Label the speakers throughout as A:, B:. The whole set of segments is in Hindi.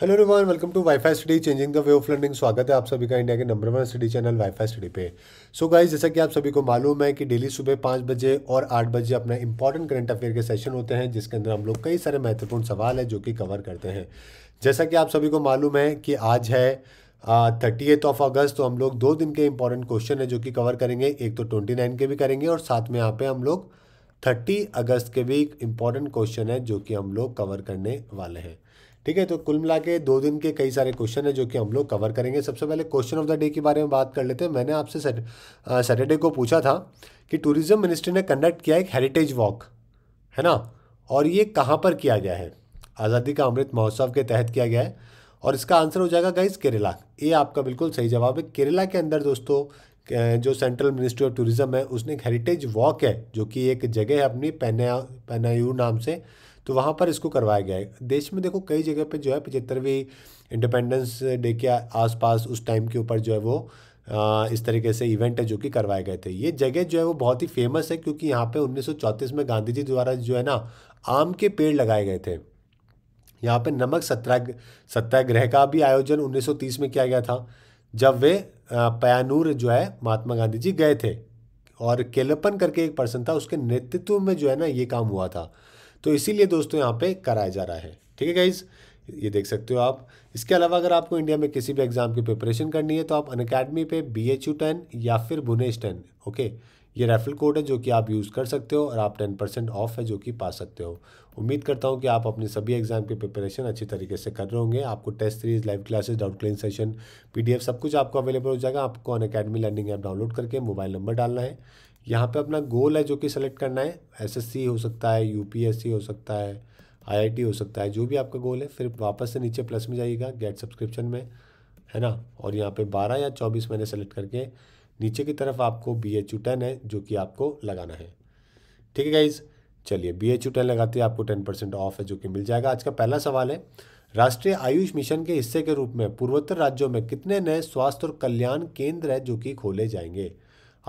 A: हेलो रिमान welcome to wifi study changing the way of learning स्वागत है आप सभी का इंडिया के number one study channel wifi study पे सो so गाइस जैसा कि आप सभी को मालूम है कि डेली सुबह पाँच बजे और आठ बजे अपना इंपॉर्टेंट करंट अफेयर के सेशन होते हैं जिसके अंदर हम लोग कई सारे महत्वपूर्ण सवाल है जो कि कवर करते हैं जैसा कि आप सभी को मालूम है कि आज है थर्टी एथ ऑफ अगस्त तो हम लोग दो दिन के इंपॉर्टेंट क्वेश्चन है जो कि कवर करेंगे एक तो ट्वेंटी नाइन के भी करेंगे और साथ में यहाँ पे हम लोग थर्टी अगस्त के भी इंपॉर्टेंट क्वेश्चन है जो कि हम लोग कवर करने वाले हैं ठीक है तो कुल मिला के दो दिन के कई सारे क्वेश्चन है जो कि हम लोग कवर करेंगे सबसे पहले क्वेश्चन ऑफ द डे के बारे में बात कर लेते हैं मैंने आपसे सैटरडे को पूछा था कि टूरिज्म मिनिस्ट्री ने कंडक्ट किया एक हेरिटेज वॉक है ना और ये कहाँ पर किया गया है आज़ादी का अमृत महोत्सव के तहत किया गया है और इसका आंसर हो जाएगा गाइज केरला ये आपका बिल्कुल सही जवाब है केरला के अंदर दोस्तों जो सेंट्रल मिनिस्ट्री ऑफ टूरिज्म है उसने एक हेरिटेज वॉक है जो कि एक जगह है अपनी पेना पेनायू नाम से तो वहाँ पर इसको करवाया गया है देश में देखो कई जगह पर जो है पचहत्तरवीं इंडिपेंडेंस डे के आसपास उस टाइम के ऊपर जो है वो इस तरीके से इवेंट है जो कि करवाए गए थे ये जगह जो है वो बहुत ही फेमस है क्योंकि यहाँ पे 1934 में गांधी जी द्वारा जो है ना आम के पेड़ लगाए गए थे यहाँ पे नमक सत्याग्रह सत्याग्रह का भी आयोजन 1930 में किया गया था जब वे पयानूर जो है महात्मा गांधी जी गए थे और केलपन करके एक पर्सन था उसके नेतृत्व में जो है ना ये काम हुआ था तो इसीलिए दोस्तों यहाँ पे कराया जा रहा है ठीक है गाइज़ ये देख सकते हो आप इसके अलावा अगर आपको इंडिया में किसी भी एग्ज़ाम की प्रिपरेशन करनी है तो आप अन अकेडमी पे बी एच यू टेन या फिर भुनेश टेन ओके ये रेफरल कोड है जो कि आप यूज़ कर सकते हो और आप टेन परसेंट ऑफ है जो कि पा सकते हो उम्मीद करता हूँ कि आप अपने सभी एग्जाम के प्रिपरेशन अच्छी तरीके से कर रहे होंगे आपको test series live classes doubt clearing session PDF सब कुछ आपको अवेलेबल हो जाएगा आपको Unacademy learning app download करके मोबाइल नंबर डालना है यहाँ पर अपना गोल है जो कि सेलेक्ट करना है एस हो सकता है यू हो सकता है आई हो सकता है जो भी आपका गोल है फिर वापस से नीचे प्लस में जाइएगा गेट सब्सक्रिप्शन में है ना और यहाँ पे बारह या चौबीस महीने सेलेक्ट करके नीचे की तरफ आपको बी एच यू टेन है जो कि आपको लगाना है ठीक है गाइज चलिए बी एच यू टेन लगाते हैं आपको टेन परसेंट ऑफ है जो कि मिल जाएगा आज का पहला सवाल है राष्ट्रीय आयुष मिशन के हिस्से के रूप में पूर्वोत्तर राज्यों में कितने नए स्वास्थ्य और कल्याण केंद्र है जो कि खोले जाएंगे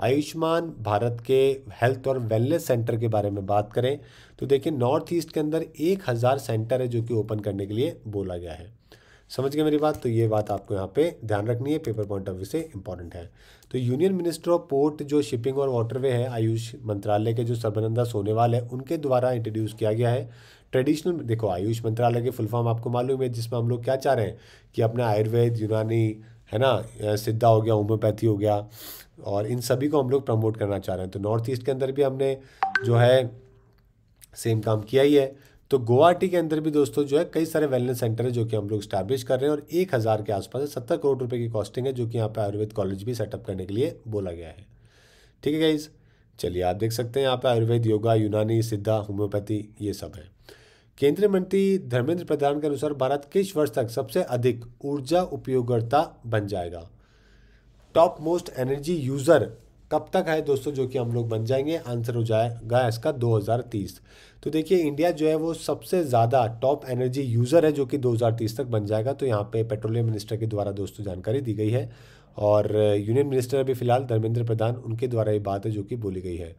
A: आयुष्मान भारत के हेल्थ और वेलनेस सेंटर के बारे में बात करें तो देखिए नॉर्थ ईस्ट के अंदर एक हज़ार सेंटर है जो कि ओपन करने के लिए बोला गया है समझ गए मेरी बात तो ये बात आपको यहाँ पे ध्यान रखनी है पेपर पॉइंट ऑफ व्यू से इंपॉर्टेंट है तो यूनियन मिनिस्टर ऑफ पोर्ट जो शिपिंग और वाटरवे है आयुष मंत्रालय के जो सर्बानंदा सोनेवाल है उनके द्वारा इंट्रोड्यूस किया गया है ट्रेडिशनल देखो आयुष मंत्रालय के फुल फॉर्म आपको मालूम है जिसमें हम लोग क्या चाह रहे हैं कि अपना आयुर्वेद यूनानी है ना सिद्धा हो गया होम्योपैथी हो गया और इन सभी को हम लोग प्रमोट करना चाह रहे हैं तो नॉर्थ ईस्ट के अंदर भी हमने जो है सेम काम किया ही है तो गुवाहाटी के अंदर भी दोस्तों जो है कई सारे वेलनेस सेंटर है जो कि हम लोग स्टैब्लिश कर रहे हैं और एक हज़ार के आसपास है सत्तर करोड़ रुपये की कॉस्टिंग है जो कि यहाँ पर आयुर्वेद कॉलेज भी सेटअप करने के लिए बोला गया है ठीक है गाइज़ चलिए आप देख सकते हैं यहाँ पर आयुर्वेद योगा यूनानी सिद्धा होम्योपैथी ये सब है केंद्रीय मंत्री धर्मेंद्र प्रधान के अनुसार भारत किस वर्ष तक सबसे अधिक ऊर्जा उपयोगकर्ता बन जाएगा टॉप मोस्ट एनर्जी यूज़र कब तक है दोस्तों जो कि हम लोग बन जाएंगे आंसर हो जाएगा इसका 2030 तो देखिए इंडिया जो है वो सबसे ज़्यादा टॉप एनर्जी यूज़र है जो कि 2030 तक बन जाएगा तो यहाँ पे पेट्रोलियम मिनिस्टर के द्वारा दोस्तों जानकारी दी गई है और यूनियन मिनिस्टर अभी फिलहाल धर्मेंद्र प्रधान उनके द्वारा ये बात है जो कि बोली गई है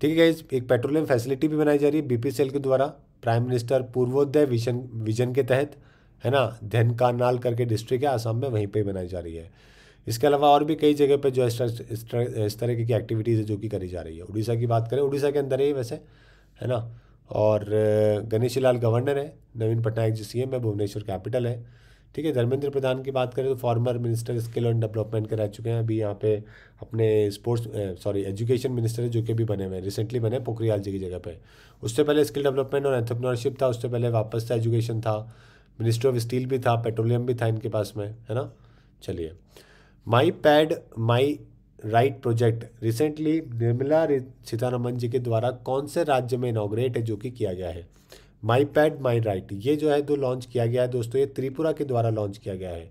A: ठीक है इस एक पेट्रोलियम फैसिलिटी भी बनाई जा रही है बी के द्वारा prime minister Purvodaya vision vision के तहत है ना धनकानाल करके डिस्ट्रिक्ट है आसाम में वहीं पर बनाई जा रही है इसके अलावा और भी कई जगह पर जो इस तरह की एक्टिविटीज़ है जो कि करी जा रही है उड़ीसा की बात करें उड़ीसा के अंदर ही वैसे है ना और गणेशी लाल गवर्नर है नवीन पटनायक जी एम है भुवनेश्वर कैपिटल है ठीक है धर्मेंद्र प्रधान की बात करें तो former minister skill and development के रह चुके हैं अभी यहाँ पे अपने स्पोर्ट्स सॉरी एजुकेशन मिनिस्टर है जो कि अभी बने हुए हैं रिसेंटली बने पोखरियाल जी की जगह पे उससे पहले स्किल डेवलपमेंट और एंट्रप्रनरशिप था उससे पहले वापस था एजुकेशन था मिनिस्ट्री ऑफ स्टील भी था पेट्रोलियम भी था इनके पास में है ना चलिए my pad my right project recently Nirmala Sitharaman ji के द्वारा कौन से राज्य में इनाग्रेट है जो कि किया गया है माई पैड माई राइट ये जो है दो तो लॉन्च किया गया है दोस्तों ये त्रिपुरा के द्वारा लॉन्च किया गया है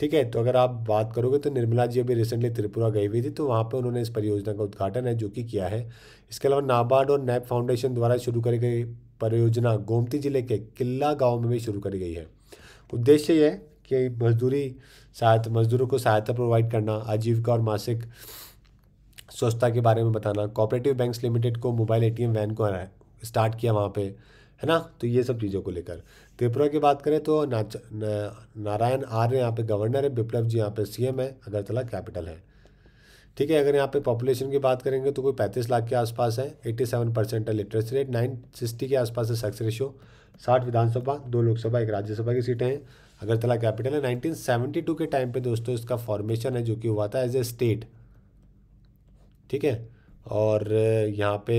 A: ठीक है तो अगर आप बात करोगे तो निर्मला जी अभी रिसेंटली त्रिपुरा गई हुई थी तो वहाँ पर उन्होंने इस परियोजना का उद्घाटन है जो कि किया है इसके अलावा नाबार्ड और नैप फाउंडेशन द्वारा शुरू करी गई परियोजना गोमती जिले के किला गाँव में भी शुरू करी गई है उद्देश्य ये कि मजदूरी सहायता मजदूरों को सहायता प्रोवाइड करना आजीविका और मासिक स्वच्छता के बारे में बताना कोऑपरेटिव बैंक्स लिमिटेड को मोबाइल एटीएम वैन को स्टार्ट किया वहाँ पे है ना तो ये सब चीज़ों को लेकर त्रिपुरा की बात करें तो नारायण आर्य यहाँ पे गवर्नर है विप्लव जी यहाँ पे सीएम है अगरतला कैपिटल है ठीक है अगर यहाँ पे पॉपुलेशन की बात करेंगे तो कोई पैंतीस लाख के आसपास है एट्टी सेवन परसेंट है लिटरेसी रेट नाइन सिक्सटी के आसपास है सक्सेस रेशियो साठ विधानसभा दो लोकसभा एक राज्यसभा की सीटें हैं अगरतला कैपिटल है 1972 के टाइम पे दोस्तों इसका फॉर्मेशन है जो कि हुआ था एज ए स्टेट ठीक है और यहाँ पे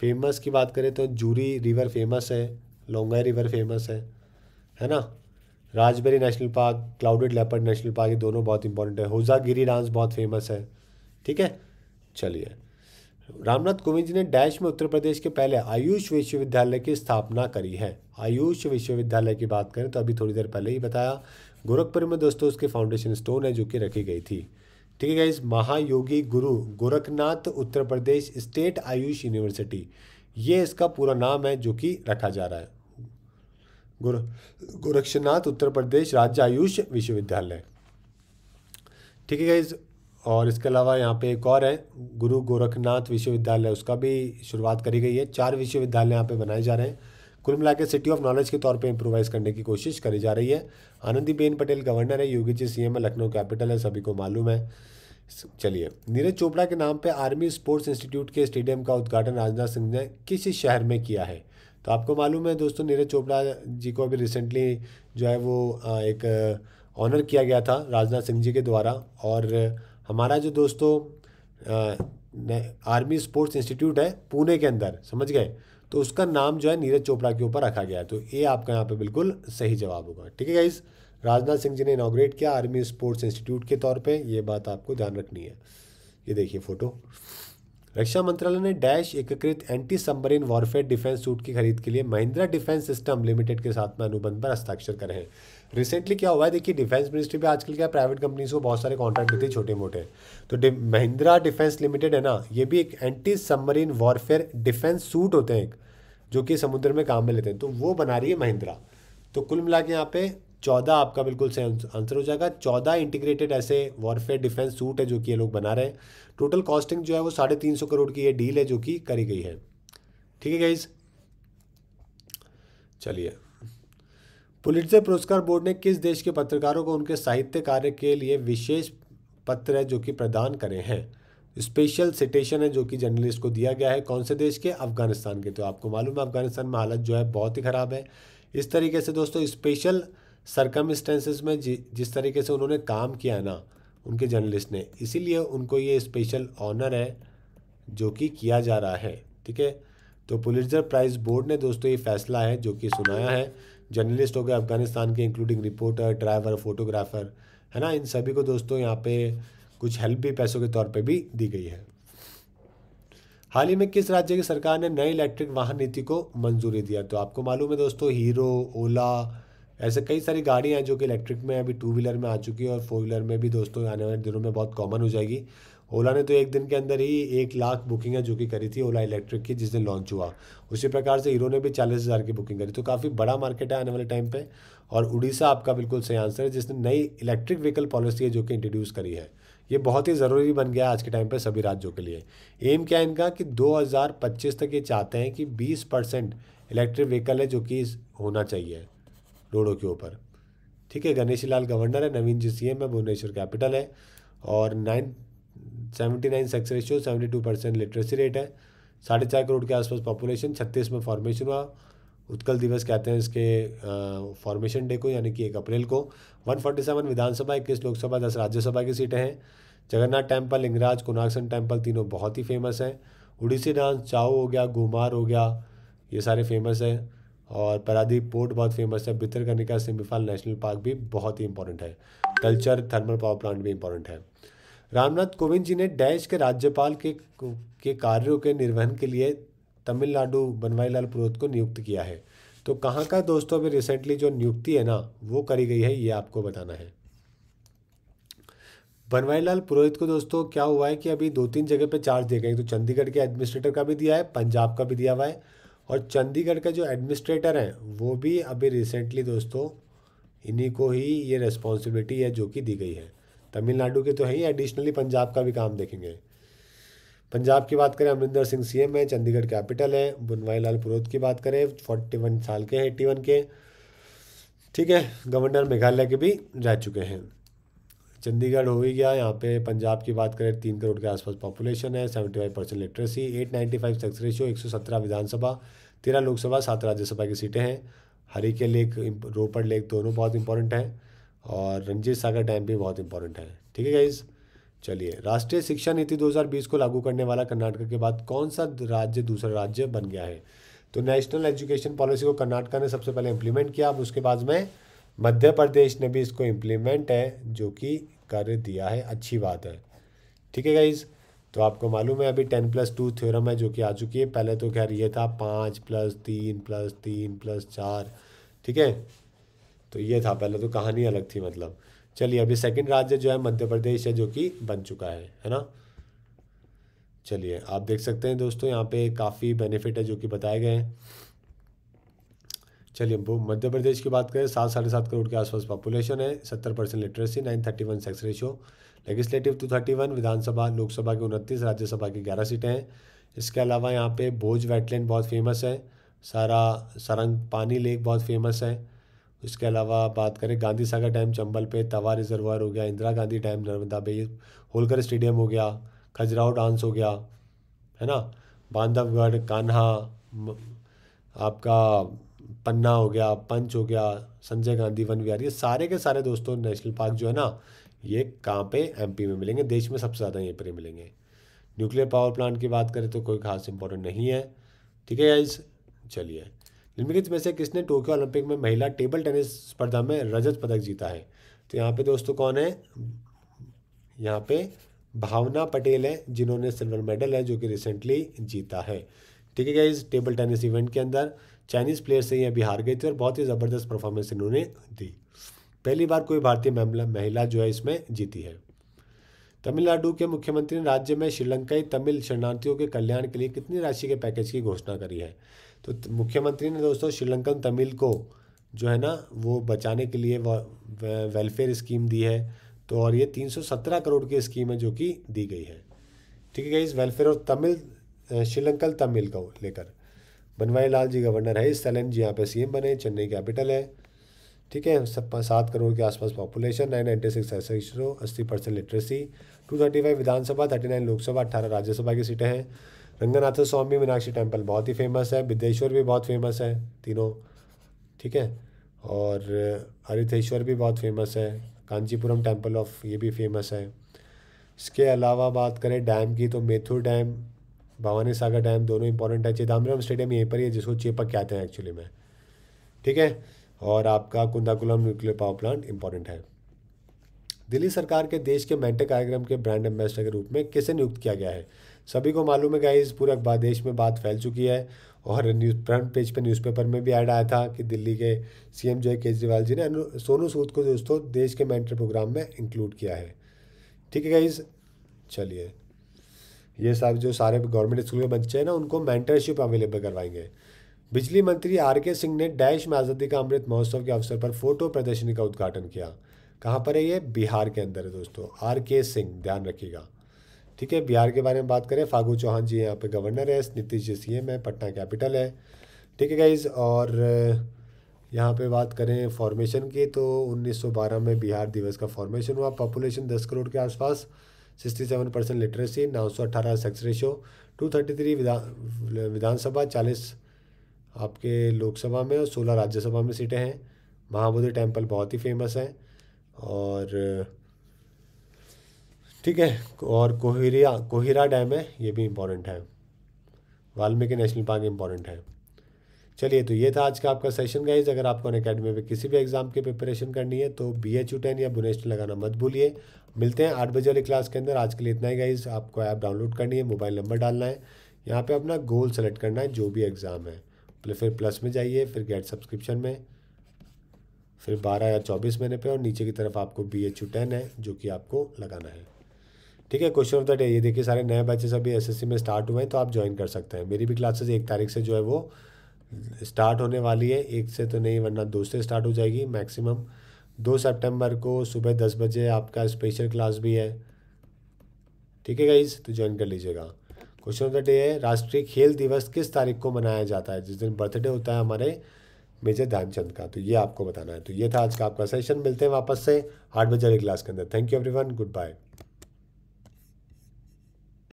A: फेमस की बात करें तो जूरी रिवर फेमस है लोंगाई रिवर फेमस है है ना Rajbari national park clouded leopard national park ये दोनों बहुत इंपॉर्टेंट है होजागिरी डांस बहुत फेमस है ठीक है चलिए रामनाथ कोविंद जी ने डैश में उत्तर प्रदेश के पहले आयुष विश्वविद्यालय की स्थापना करी है आयुष विश्वविद्यालय की बात करें तो अभी थोड़ी देर पहले ही बताया गोरखपुर में दोस्तों उसके फाउंडेशन स्टोन है जो कि रखी गई थी ठीक है guys Mahayogi Guru Gorakhnath Uttar Pradesh state Ayush university ये इसका पूरा नाम है जो कि रखा जा रहा है गोरक्षनाथ उत्तर प्रदेश राज्य आयुष विश्वविद्यालय ठीक है गाइज और इसके अलावा यहाँ पे एक और है गुरु गोरखनाथ विश्वविद्यालय उसका भी शुरुआत करी गई है चार विश्वविद्यालय यहाँ पे बनाए जा रहे हैं कुल मिला के सिटी ऑफ नॉलेज के तौर पे इम्प्रोवाइज करने की कोशिश करी जा रही है आनंदीबेन पटेल गवर्नर है योगी जी सी है लखनऊ कैपिटल है सभी को मालूम है चलिए नीरज चोपड़ा के नाम पर आर्मी स्पोर्ट्स इंस्टीट्यूट के स्टेडियम का उद्घाटन राजनाथ सिंह ने किस शहर में किया है तो आपको मालूम है दोस्तों नीरज चोपड़ा जी को अभी रिसेंटली जो है वो एक ऑनर किया गया था राजनाथ सिंह जी के द्वारा और हमारा जो दोस्तों आर्मी स्पोर्ट्स इंस्टीट्यूट है पुणे के अंदर समझ गए तो उसका नाम जो है नीरज चोपड़ा के ऊपर रखा गया है तो ये आपका यहाँ पे बिल्कुल सही जवाब होगा ठीक है गाइज राजनाथ सिंह जी ने इनाग्रेट किया आर्मी स्पोर्ट्स इंस्टीट्यूट के तौर पे ये बात आपको ध्यान रखनी है ये देखिए फ़ोटो रक्षा मंत्रालय ने डैश एकीकृत anti submarine warfare defence suite की खरीद के लिए महिंद्रा डिफेंस सिस्टम लिमिटेड के साथ में अनुबंध पर हस्ताक्षर करें रिसेंटली क्या हुआ है देखिए डिफेंस मिनिस्ट्री पे आजकल क्या प्राइवेट कंपनीज को बहुत सारे कॉन्ट्रैक्ट देते हैं छोटे मोटे तो महिंद्रा डिफेंस लिमिटेड है ना ये भी एक anti submarine warfare defence suite होते हैं जो कि समुद्र में काम में लेते हैं तो वो बना रही है महिंद्रा तो कुल मिला के यहाँ पे चौदह आपका बिल्कुल सही आंसर हो जाएगा चौदह इंटीग्रेटेड ऐसे वॉरफेयर डिफेंस सूट है जो कि ये लोग बना रहे हैं टोटल कॉस्टिंग जो है वो साढ़े तीन सौ करोड़ की ये डील है जो कि करी गई है ठीक है गाइज चलिए पुलिटजर पुरस्कार बोर्ड ने किस देश के पत्रकारों को उनके साहित्य कार्य के लिए विशेष पत्र है जो कि प्रदान करे हैं स्पेशल सिटेशन है जो कि जर्नलिस्ट को दिया गया है कौन से देश के अफगानिस्तान के तो आपको मालूम है अफगानिस्तान में हालत जो है बहुत ही ख़राब है इस तरीके से दोस्तों स्पेशल सरकमस्टेंसेस में जि, जिस तरीके से उन्होंने काम किया ना उनके जर्नलिस्ट ने इसीलिए उनको ये स्पेशल ऑनर है जो कि किया जा रहा है ठीक है तो पुलिसर प्राइज बोर्ड ने दोस्तों ये फैसला है जो कि सुनाया है जर्नलिस्ट हो गए अफगानिस्तान के इंक्लूडिंग रिपोर्टर ड्राइवर फोटोग्राफर है ना इन सभी को दोस्तों यहाँ पे कुछ हेल्प भी पैसों के तौर पे भी दी गई है हाल ही में किस राज्य की सरकार ने नई इलेक्ट्रिक वाहन नीति को मंजूरी दिया तो आपको मालूम है दोस्तों हीरो ओला ऐसे कई सारी गाड़ियाँ हैं जो कि इलेक्ट्रिक में अभी टू व्हीलर में आ चुकी है और फोर व्हीलर में भी दोस्तों आने वाले दिनों में बहुत कॉमन हो जाएगी ओला ने तो एक दिन के अंदर ही एक लाख बुकिंग है जो कि करी थी ओला इलेक्ट्रिक की जिस दिन लॉन्च हुआ उसी प्रकार से हीरो ने भी चालीस हज़ार की बुकिंग करी तो काफ़ी बड़ा मार्केट है आने वाले टाइम पे और उड़ीसा आपका बिल्कुल सही आंसर है जिसने नई इलेक्ट्रिक व्हीकल पॉलिसी है जो कि इंट्रोड्यूस करी है ये बहुत ही ज़रूरी बन गया आज के टाइम पर सभी राज्यों के लिए एम क्या है इनका कि 2025 तक ये चाहते हैं कि 20 परसेंट इलेक्ट्रिक व्हीकल है जो कि होना चाहिए रोडों के ऊपर ठीक है गणेशी लाल गवर्नर है नवीन जी सी एम है भुवनेश्वर कैपिटल है और nine seventy nine success ratio seventy two percent literacy rate है साढ़े चार करोड़ के आसपास पॉपुलेशन छत्तीस में फॉर्मेशन हुआ उत्कल दिवस कहते हैं इसके फॉर्मेशन डे को यानी कि एक अप्रैल को वन फोर्टी सेवन विधानसभा इक्कीस लोकसभा दस राज्यसभा की सीटें हैं जगन्नाथ टेम्पल लिंगराज कोनाक्सन टेम्पल तीनों बहुत ही फेमस हैं उड़ीसी डांस चाओ हो गया घुमार हो गया ये सारे फेमस हैं और परादीप पोर्ट बहुत फेमस है भितरकनिका सिम्बिफाल नेशनल पार्क भी बहुत ही इंपॉर्टेंट है कल्चर थर्मल पावर प्लांट भी इंपॉर्टेंट है रामनाथ कोविंद जी ने डैश के राज्यपाल के के कार्यों के निर्वहन के लिए तमिलनाडु लाल पुरोहित को नियुक्त किया है तो कहाँ का दोस्तों अभी रिसेंटली जो नियुक्ति है ना वो करी गई है ये आपको बताना है लाल पुरोहित को दोस्तों क्या हुआ है कि अभी दो तीन जगह पे चार्ज दिए गए तो चंडीगढ़ के एडमिनिस्ट्रेटर का भी दिया है पंजाब का भी दिया हुआ है और चंडीगढ़ का जो एडमिनिस्ट्रेटर हैं वो भी अभी रिसेंटली दोस्तों इन्हीं को ही ये रिस्पॉन्सिबिलिटी है जो कि दी गई है तमिलनाडु के तो है ही एडिशनली पंजाब का भी काम देखेंगे पंजाब की बात करें अमरिंदर सिंह सीएम है चंडीगढ़ कैपिटल है बुनवाई लाल पुरोहित की बात करें फोर्टी वन साल के एट्टी वन के ठीक है गवर्नर मेघालय के भी रह चुके हैं चंडीगढ़ हो ही गया यहाँ पे पंजाब की बात करें तीन करोड़ के आसपास पॉपुलेशन है seventy five percent literacy eight ninety five sex ratio एक सौ सत्रह विधानसभा तेरह लोकसभा सात राज्यसभा की सीटें हैं हरी के लेक रोपड़ लेक दोनों बहुत इंपॉर्टेंट हैं और रंजीत सागर डैम भी बहुत इंपॉर्टेंट है ठीक है गाइज चलिए राष्ट्रीय शिक्षा नीति 2020 को लागू करने वाला कर्नाटक के बाद कौन सा राज्य दूसरा राज्य बन गया है तो नेशनल एजुकेशन पॉलिसी को कर्नाटका ने सबसे पहले इम्प्लीमेंट किया अब उसके बाद में मध्य प्रदेश ने भी इसको इम्प्लीमेंट है जो कि कर दिया है अच्छी बात है ठीक है गाइज तो आपको मालूम है अभी टेन प्लस टू थ्योरम है जो कि आ चुकी है पहले तो खैर ये था पाँच प्लस तीन प्लस तीन प्लस चार ठीक है तो ये था पहले तो कहानी अलग थी मतलब चलिए अभी सेकंड राज्य जो है मध्य प्रदेश है जो कि बन चुका है है ना चलिए आप देख सकते हैं दोस्तों यहाँ पे काफ़ी बेनिफिट है जो कि बताए गए हैं चलिए मध्य प्रदेश की बात करें सात साढ़े सात करोड़ के आसपास पॉपुलेशन है सत्तर percent literacy nine thirty one sex ratio legislative two thirty one Vidhan Sabha Lok Sabha की उनतीस राज्यसभा की ग्यारह सीटें हैं इसके अलावा यहाँ पे भोज वेटलैंड बहुत फेमस है सारा सरंग पानी लेक बहुत फेमस है इसके अलावा बात करें गांधी सागर डैम चंबल पे तवा रिजर्वर हो गया इंदिरा गांधी डैम नर्मदा बे होलकर स्टेडियम हो गया खजराव डांस हो गया है ना बांधवगढ़ कान्हा आपका पन्ना हो गया पंच हो गया संजय गांधी वन विहार ये सारे के सारे दोस्तों नेशनल पार्क जो है ना ये कहाँ पे एमपी में मिलेंगे देश में सबसे ज़्यादा यहीं पर मिलेंगे न्यूक्लियर पावर प्लांट की बात करें तो कोई खास इंपॉर्टेंट नहीं है ठीक है गाइज चलिए निम्नलिखित में से किसने टोक्यो ओलंपिक में महिला टेबल टेनिस स्पर्धा में रजत पदक जीता है तो यहाँ पे दोस्तों कौन है यहाँ पे भावना पटेल है जिन्होंने सिल्वर मेडल है जो कि रिसेंटली जीता है ठीक है इस टेबल टेनिस इवेंट के अंदर चाइनीज़ प्लेयर से ये बिहार गए थे और बहुत ही ज़बरदस्त परफॉर्मेंस इन्होंने दी पहली बार कोई भारतीय महिला जो है इसमें जीती है तमिलनाडु के मुख्यमंत्री ने राज्य में श्रीलंकाई तमिल शरणार्थियों के कल्याण के लिए कितनी राशि के पैकेज की घोषणा करी है तो मुख्यमंत्री ने दोस्तों श्रीलंकन तमिल को जो है ना वो बचाने के लिए वेलफेयर स्कीम दी है तो और ये 317 करोड़ की स्कीम है जो कि दी गई है ठीक है इस वेलफेयर और तमिल श्रीलंकन तमिल को लेकर बनवारी लाल जी गवर्नर है इस सैलन जी यहाँ पे सीएम बने चेन्नई कैपिटल है ठीक है सब सात करोड़ के आसपास पॉपुलेशन नाइन नाइन्टी सिक्स अस्सी percent literacy two thirty five Vidhan Sabha thirty nine Lok Sabha अट्ठारह राज्यसभा की सीटें हैं रंगनाथ स्वामी मीनाक्षी टेम्पल बहुत ही फेमस है विद्येश्वर भी बहुत फेमस है तीनों ठीक है और अरिथेश्वर भी बहुत फेमस है कांचीपुरम टेम्पल ऑफ ये भी फेमस है इसके अलावा बात करें डैम की तो मेथुर डैम भवानी सागर डैम दोनों इंपॉर्टेंट है चिदम्बरम स्टेडियम यहीं पर ही है जिसको चेपक कहते हैं एक्चुअली में ठीक है और आपका Kudankulam nuclear power plant important है दिल्ली सरकार के देश के मेंटे कार्यक्रम के ब्रांड एम्बेसडर के रूप में किसे नियुक्त किया गया है सभी को मालूम है गाइज़ पूरे देश में बात फैल चुकी है और न्यूज़ फ्रंट पेज पे न्यूज़पेपर में भी ऐड आया था कि दिल्ली के सीएम जो है केजरीवाल जी ने सोनू सूद को दोस्तों देश के मेंटर प्रोग्राम में इंक्लूड किया है ठीक है गाइज चलिए ये सब जो सारे गवर्नमेंट स्कूल के बच्चे हैं ना उनको मेंटरशिप अवेलेबल करवाएंगे बिजली मंत्री आर के सिंह ने डैश में आज़ादी का अमृत महोत्सव के अवसर पर फोटो प्रदर्शनी का उद्घाटन किया कहाँ पर है ये बिहार के अंदर है दोस्तों आर के सिंह ध्यान रखिएगा ठीक है बिहार के बारे में बात करें फागू चौहान जी यहाँ पे गवर्नर है नीतीश जी सी एम है पटना कैपिटल है ठीक है गाइज और यहाँ पे बात करें फॉर्मेशन की तो 1912 में बिहार दिवस का फॉर्मेशन हुआ पॉपुलेशन 10 करोड़ के आसपास 67 परसेंट लिटरेसी नौ सौ अट्ठारह सक्सेस रेशो थ्री विधान विधानसभा चालीस आपके लोकसभा में और सोलह राज्यसभा में सीटें हैं महाबोधि टेम्पल बहुत ही फेमस हैं और ठीक है और कोहिरा कोहिरा डैम है ये भी इम्पोर्टेंट है वाल्मीकि नेशनल पार्क इम्पोर्टेंट है चलिए तो ये था आज का आपका सेशन गाइज अगर आपको अन अकेडमी में किसी भी एग्ज़ाम की प्रिपरेशन करनी है तो बी एच यू टेन या बुनेस्ट लगाना मत भूलिए मिलते हैं आठ बजे वाली क्लास के अंदर आज के लिए इतना ही गाइज आपको ऐप डाउनलोड करनी है मोबाइल नंबर डालना है यहाँ पे अपना गोल सेलेक्ट करना है जो भी एग्ज़ाम है फिर प्लस में जाइए फिर गेट सब्सक्रिप्शन में फिर बारह या चौबीस महीने पर और नीचे की तरफ आपको बी एच यू टेन है जो कि आपको लगाना है ठीक है क्वेश्चन ऑफ द डे ये देखिए सारे नए बैचेस अभी एसएससी में स्टार्ट हुए हैं तो आप ज्वाइन कर सकते हैं मेरी भी क्लासेस एक तारीख से जो है वो स्टार्ट होने वाली है एक से तो नहीं वरना दो से स्टार्ट हो जाएगी मैक्सिमम दो सेप्टेम्बर को सुबह दस बजे आपका स्पेशल क्लास भी है ठीक है गाइज तो ज्वाइन कर लीजिएगा क्वेश्चन ऑफ द डे है राष्ट्रीय खेल दिवस किस तारीख को मनाया जाता है जिस दिन बर्थडे होता है हमारे मेजर ध्यानचंद का तो ये आपको बताना है तो ये था आज का आपका सेशन मिलते हैं वापस से आठ बजे वाली क्लास के अंदर thank you everyone good bye